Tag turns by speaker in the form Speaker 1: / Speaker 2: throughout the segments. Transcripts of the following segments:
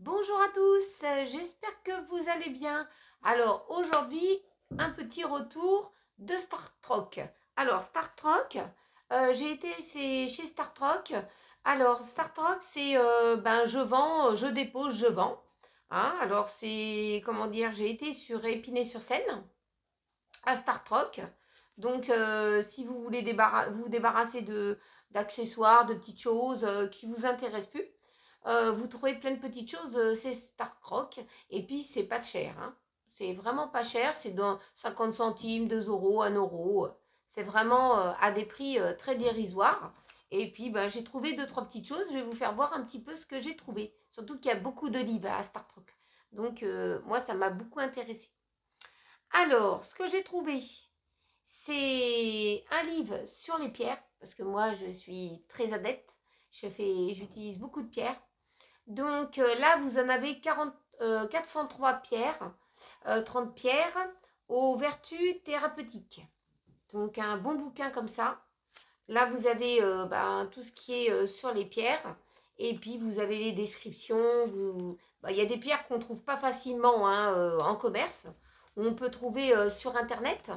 Speaker 1: Bonjour à tous, j'espère que vous allez bien. Alors aujourd'hui, un petit retour de Star Trek. Alors Star Trek, euh, j'ai été chez Star Trek. Alors Star Trek, c'est euh, ben je vends, je dépose, je vends. Hein. Alors c'est comment dire, j'ai été sur Épinay-sur-Seine à Star Trek. Donc euh, si vous voulez vous débarrasser de d'accessoires, de petites choses qui vous intéressent plus, euh, vous trouvez plein de petites choses, euh, c'est Star et puis c'est pas cher. Hein. C'est vraiment pas cher, c'est dans 50 centimes, 2 euros, 1 euro. C'est vraiment euh, à des prix très dérisoires. Et puis bah, j'ai trouvé deux, trois petites choses, je vais vous faire voir un petit peu ce que j'ai trouvé. Surtout qu'il y a beaucoup de livres à Star Donc moi, ça m'a beaucoup intéressé Alors, ce que j'ai trouvé, c'est un livre sur les pierres, parce que moi, je suis très adepte. j'utilise beaucoup de pierres. Donc euh, là, vous en avez 403 euh, pierres, 30 euh, pierres aux vertus thérapeutiques. Donc un bon bouquin comme ça. Là, vous avez ben, tout ce qui est sur les pierres. Et puis, vous avez les descriptions. Ben, il y a des pierres qu'on ne trouve pas facilement hein, en commerce. On peut trouver sur Internet.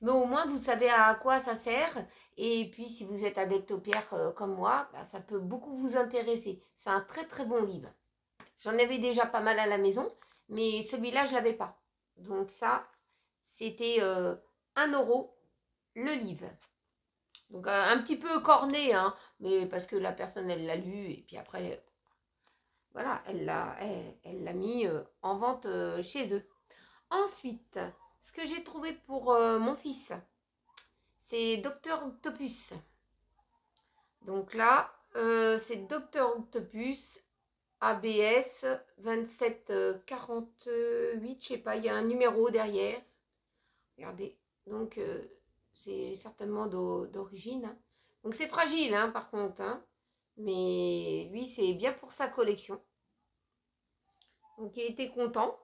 Speaker 1: Mais au moins, vous savez à quoi ça sert. Et puis, si vous êtes adepte aux pierres euh, comme moi, bah, ça peut beaucoup vous intéresser. C'est un très très bon livre. J'en avais déjà pas mal à la maison, mais celui-là, je ne l'avais pas. Donc ça, c'était 1 euh, euro le livre. Donc euh, un petit peu corné, hein, mais parce que la personne, elle l'a lu, et puis après, voilà, elle l'a elle, mis en vente chez eux. Ensuite, ce que j'ai trouvé pour euh, mon fils, c'est Docteur Octopus. Donc là, euh, c'est Docteur Octopus ABS 2748, je sais pas, il y a un numéro derrière. Regardez, donc euh, c'est certainement d'origine. Hein. Donc c'est fragile hein, par contre, hein. mais lui c'est bien pour sa collection. Donc il était content.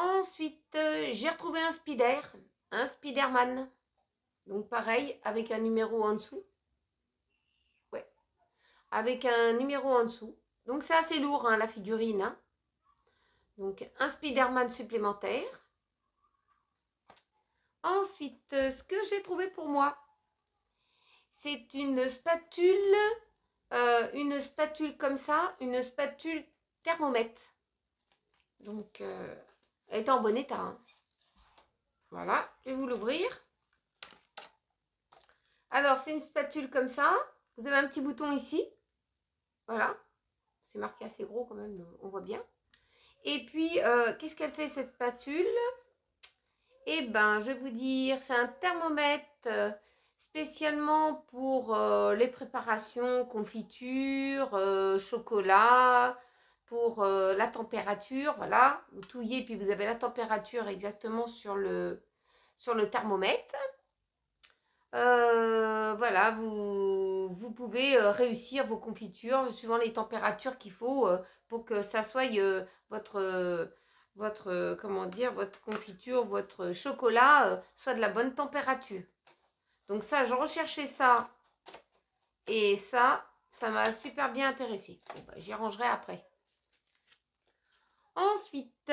Speaker 1: Ensuite, euh, j'ai retrouvé un spider, un Spiderman. Donc pareil, avec un numéro en dessous. Ouais. Avec un numéro en dessous. Donc c'est assez lourd, hein, la figurine. Hein. Donc un Spiderman supplémentaire. Ensuite, euh, ce que j'ai trouvé pour moi, c'est une spatule, euh, une spatule comme ça, une spatule thermomètre. Donc, elle est en bon état. Hein. Voilà, je vais vous l'ouvrir. Alors, c'est une spatule comme ça. Vous avez un petit bouton ici. Voilà. C'est marqué assez gros quand même, on voit bien. Et puis, euh, qu'est-ce qu'elle fait cette spatule Eh ben, je vais vous dire, c'est un thermomètre euh, spécialement pour euh, les préparations, confiture, chocolat, pour euh, la température, voilà, vous touillez puis vous avez la température exactement sur le, sur le thermomètre. Euh, voilà, vous, pouvez euh, réussir vos confitures suivant les températures qu'il faut pour que ça soit votre, votre, comment dire, votre confiture, votre chocolat soit de la bonne température. Donc ça, je recherchais ça et ça, ça m'a super bien intéressé, bah, J'y rangerai après. Ensuite,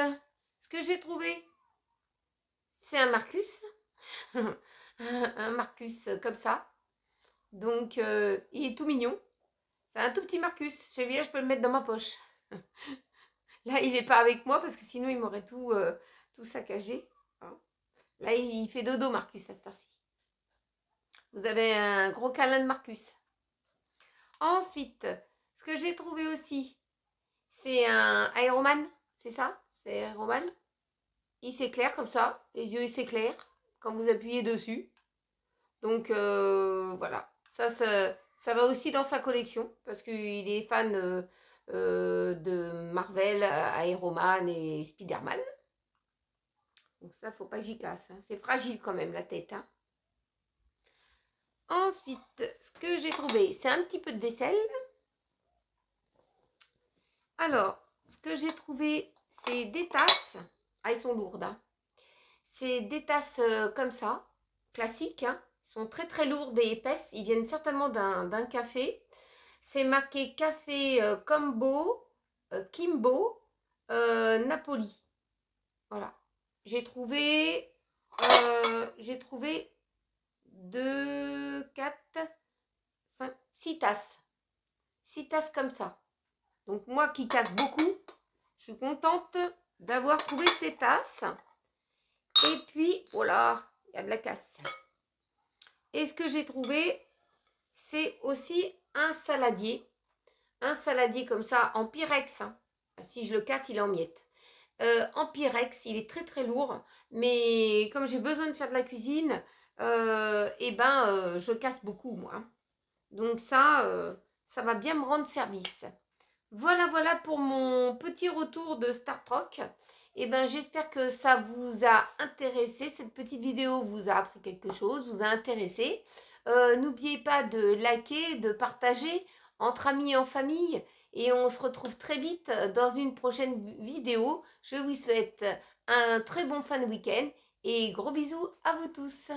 Speaker 1: ce que j'ai trouvé, c'est un Marcus. un Marcus comme ça. Donc, euh, il est tout mignon. C'est un tout petit Marcus. Celui-là, je peux le mettre dans ma poche. Là, il n'est pas avec moi parce que sinon, il m'aurait tout, euh, tout saccagé. Hein. Là, il fait dodo, Marcus, à cette ci Vous avez un gros câlin de Marcus. Ensuite, ce que j'ai trouvé aussi, c'est un Aeroman. C'est ça C'est euh, Roman Il s'éclaire comme ça. Les yeux, il s'éclairent quand vous appuyez dessus. Donc, euh, voilà. Ça, ça, va aussi dans sa collection parce qu'il est fan euh, de Marvel, Aeroman et Spider-Man. Donc ça, faut pas que j'y casse. Hein. C'est fragile quand même, la tête. Hein. Ensuite, ce que j'ai trouvé, c'est un petit peu de vaisselle. Alors, ce que j'ai trouvé, c'est des tasses. Ah, elles sont lourdes. Hein. C'est des tasses euh, comme ça, classiques. Hein. sont très très lourdes et épaisses. Ils viennent certainement d'un café. C'est marqué café euh, combo, euh, Kimbo, Napoli. Voilà. J'ai trouvé, j'ai trouvé deux quatre cinq six tasses. Six tasses comme ça. Donc moi qui casse beaucoup, je suis contente d'avoir trouvé ces tasses. Et puis, voilà, oh il y a de la casse. Et ce que j'ai trouvé, c'est aussi un saladier. Un saladier comme ça, en pyrex. Hein. Si je le casse, il est en miettes. Euh, en pyrex, il est très très lourd. Mais comme j'ai besoin de faire de la cuisine, et euh, eh ben, euh, je casse beaucoup, moi. Donc ça, ça va bien me rendre service. Voilà, voilà pour mon petit retour de Star Trek. Et eh ben, j'espère que ça vous a intéressé. Cette petite vidéo vous a appris quelque chose, vous a intéressé. Euh, n'oubliez pas de liker, de partager entre amis et en famille. Et on se retrouve très vite dans une prochaine vidéo. Je vous souhaite un très bon fin de week-end et gros bisous à vous tous.